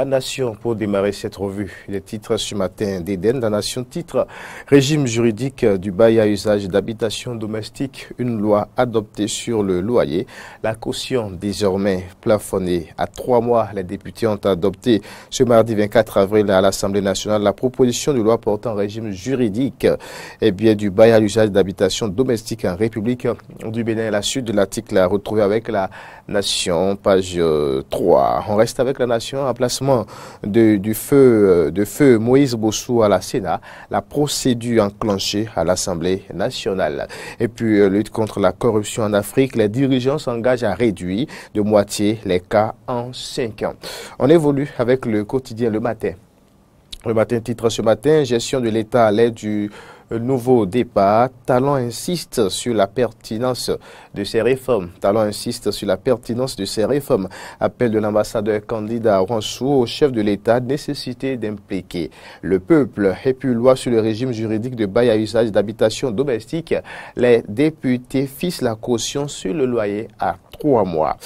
La Nation pour démarrer cette revue. Les titres ce matin d'Eden. La Nation titre Régime juridique du bail à usage d'habitation domestique, une loi adoptée sur le loyer. La caution désormais plafonnée à trois mois. Les députés ont adopté ce mardi 24 avril à l'Assemblée nationale la proposition de loi portant régime juridique et eh bien, du bail à usage d'habitation domestique en République du Bénin la suite de l'article à retrouvé avec La Nation, page 3. Euh, On reste avec La Nation à placement de, du feu, euh, de feu Moïse Bossou à la Sénat, la procédure enclenchée à l'Assemblée nationale. Et puis, euh, lutte contre la corruption en Afrique, les dirigeants s'engagent à réduire de moitié les cas en cinq ans. On évolue avec le quotidien le matin. Le matin titre ce matin, gestion de l'État à l'aide du nouveau départ. Talon insiste sur la pertinence de ces réformes. Talon insiste sur la pertinence de ces réformes. Appel de l'ambassadeur candidat Ransou au chef de l'État, nécessité d'impliquer le peuple. Et puis loi sur le régime juridique de bail à usage d'habitation domestique. Les députés fissent la caution sur le loyer à trois mois.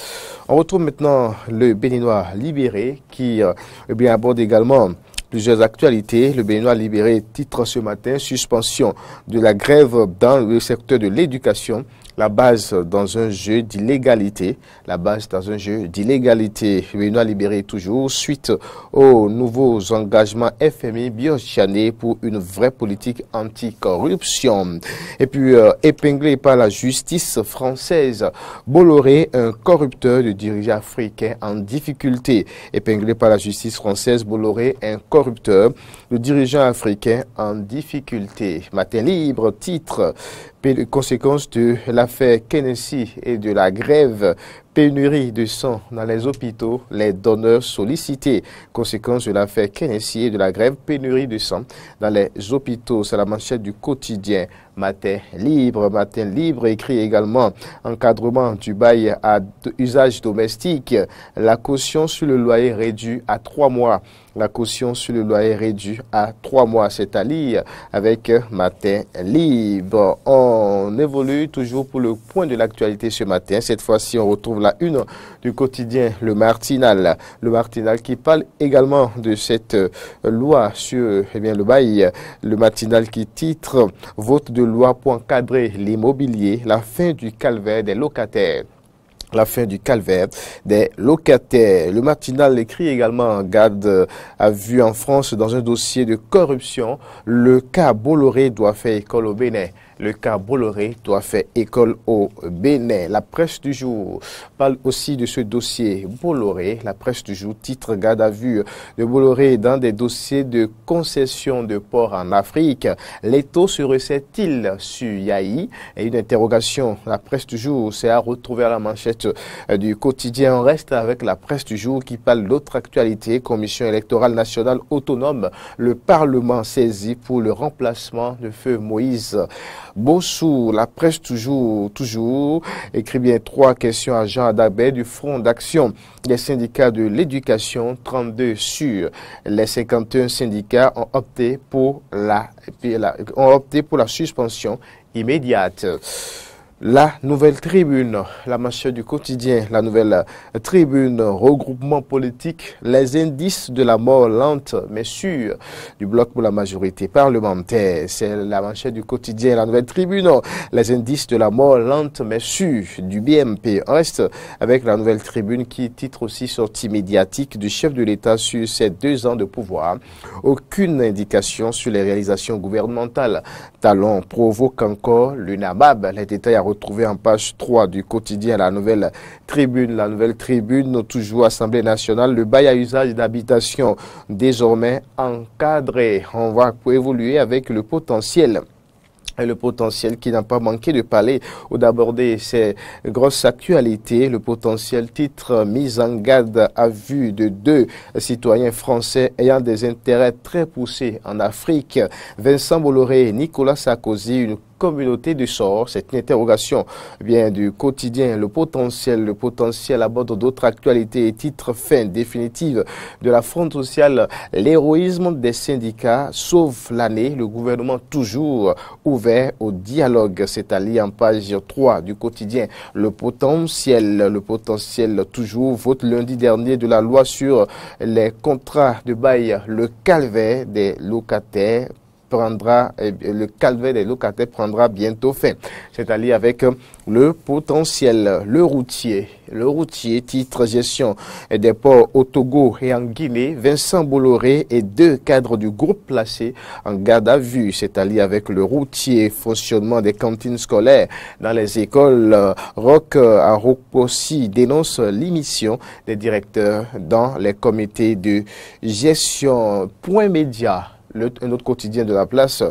On retrouve maintenant le Béninois libéré qui euh, eh bien, aborde également Plusieurs actualités. Le Béninois libéré titre ce matin suspension de la grève dans le secteur de l'éducation la base dans un jeu d'illégalité. La base dans un jeu d'illégalité. Benoît libéré toujours suite aux nouveaux engagements FMI Biochané pour une vraie politique anticorruption. Et puis, euh, épinglé par la justice française, Bolloré, un corrupteur de dirigeants africains en difficulté. Épinglé par la justice française, Bolloré, un corrupteur de dirigeants africains en difficulté. Matin libre, titre conséquences de l'affaire Kennedy et de la grève pénurie de sang dans les hôpitaux, les donneurs sollicités. Conséquence de l'affaire Kennessy de la grève pénurie de sang dans les hôpitaux. C'est la manchette du quotidien Matin Libre. Matin Libre écrit également encadrement du bail à usage domestique. La caution sur le loyer réduit à trois mois. La caution sur le loyer réduit à trois mois. C'est à lire avec Matin Libre. On évolue toujours pour le point de l'actualité ce matin. Cette fois-ci, on retrouve la une du quotidien Le Martinal. Le Martinal qui parle également de cette euh, loi sur eh bien, le bail. Le Martinal qui titre Vote de loi pour encadrer l'immobilier, la fin du calvaire des locataires la fin du calvaire des locataires. Le matinal écrit également Gade garde à euh, vue en France dans un dossier de corruption. Le cas Bolloré doit faire école au Bénin. Le cas Bolloré doit faire école au Bénin. La presse du jour parle aussi de ce dossier Bolloré. La presse du jour titre garde à vue de Bolloré dans des dossiers de concession de ports en Afrique. Les taux se t il sur Yahi une interrogation, la presse du jour, s'est à retrouver à la manchette euh, du quotidien. On reste avec la presse du jour qui parle d'autres actualités. Commission électorale nationale autonome, le Parlement saisi pour le remplacement de feu Moïse. Bossou, la presse toujours, toujours, écrit bien trois questions à Jean Adabé du Front d'action Les syndicats de l'éducation, 32 sur les 51 syndicats ont opté pour la, ont opté pour la suspension immédiate. La Nouvelle Tribune, la manchette du quotidien, la Nouvelle Tribune, regroupement politique, les indices de la mort lente mais sûre du bloc pour la majorité parlementaire. C'est la manchette du quotidien, la Nouvelle Tribune, les indices de la mort lente mais sûre du BMP. On reste avec la Nouvelle Tribune qui titre aussi sortie médiatique du chef de l'État sur ses deux ans de pouvoir. Aucune indication sur les réalisations gouvernementales. Talon provoque encore nabab, Les détails retrouver en page 3 du quotidien La Nouvelle Tribune. La Nouvelle Tribune, toujours Assemblée nationale, le bail à usage d'habitation désormais encadré. On va évoluer avec le potentiel et le potentiel qui n'a pas manqué de parler ou d'aborder ces grosses actualités. Le potentiel titre mise en garde à vue de deux citoyens français ayant des intérêts très poussés en Afrique. Vincent Bolloré et Nicolas Sarkozy, une communauté du sort cette interrogation vient eh du quotidien. Le potentiel, le potentiel aborde d'autres actualités et titres fin définitive de la fronte sociale. L'héroïsme des syndicats sauve l'année. Le gouvernement toujours ouvert au dialogue. C'est à en page 3 du quotidien. Le potentiel, le potentiel toujours vote lundi dernier de la loi sur les contrats de bail. Le calvaire des locataires prendra, le calvaire des locataires prendra bientôt fin. C'est-à-dire avec euh, le potentiel, le routier, le routier titre gestion des ports au Togo et en Guinée, Vincent Bolloré et deux cadres du groupe placés en garde à vue, c'est-à-dire avec le routier, fonctionnement des cantines scolaires dans les écoles. Euh, Rock euh, à aussi dénonce l'émission des directeurs dans les comités de gestion. Point média le, un quotidien de la place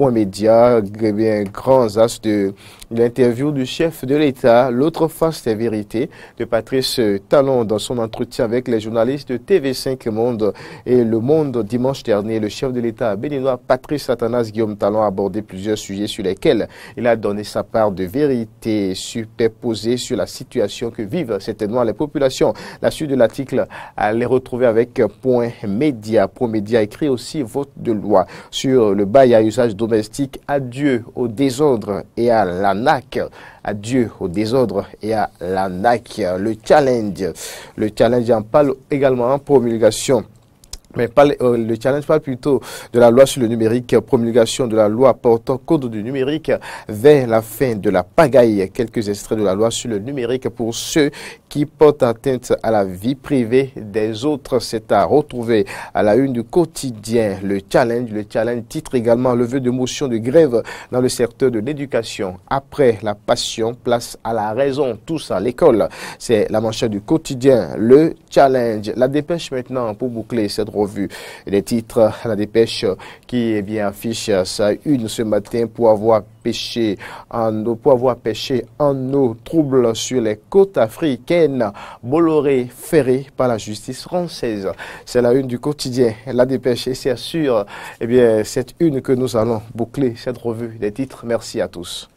Point Média, bien, grands as de l'interview du chef de l'État, l'autre face des vérités, de Patrice Talon dans son entretien avec les journalistes de TV5 Monde et Le Monde dimanche dernier. Le chef de l'État béninois Patrice Satanas Guillaume Talon a abordé plusieurs sujets sur lesquels il a donné sa part de vérité superposée sur la situation que vivent certainement les populations. La suite de l'article à les retrouver avec Point Média. Point Média écrit aussi vote de loi sur le bail à usage adieu au désordre et à la l'anac. Adieu au désordre et à la l'anac. Le challenge. Le challenge en parle également en promulgation mais euh, le challenge pas plutôt de la loi sur le numérique, promulgation de la loi portant code du numérique vers la fin de la pagaille. Quelques extraits de la loi sur le numérique pour ceux qui portent atteinte à la vie privée des autres. C'est à retrouver à la une du quotidien. Le challenge, le challenge titre également le vœu de motion de grève dans le secteur de l'éducation. Après la passion, place à la raison, tous à l'école. C'est la manchette du quotidien. Le challenge. La dépêche maintenant pour boucler cette revue les titres. La dépêche qui est eh bien, affiche sa une ce matin pour avoir pêché en eau, pour avoir en eau trouble sur les côtes africaines. Bolloré ferré par la justice française. C'est la une du quotidien. La dépêche et c'est sûr, eh bien, cette une que nous allons boucler cette revue des titres. Merci à tous.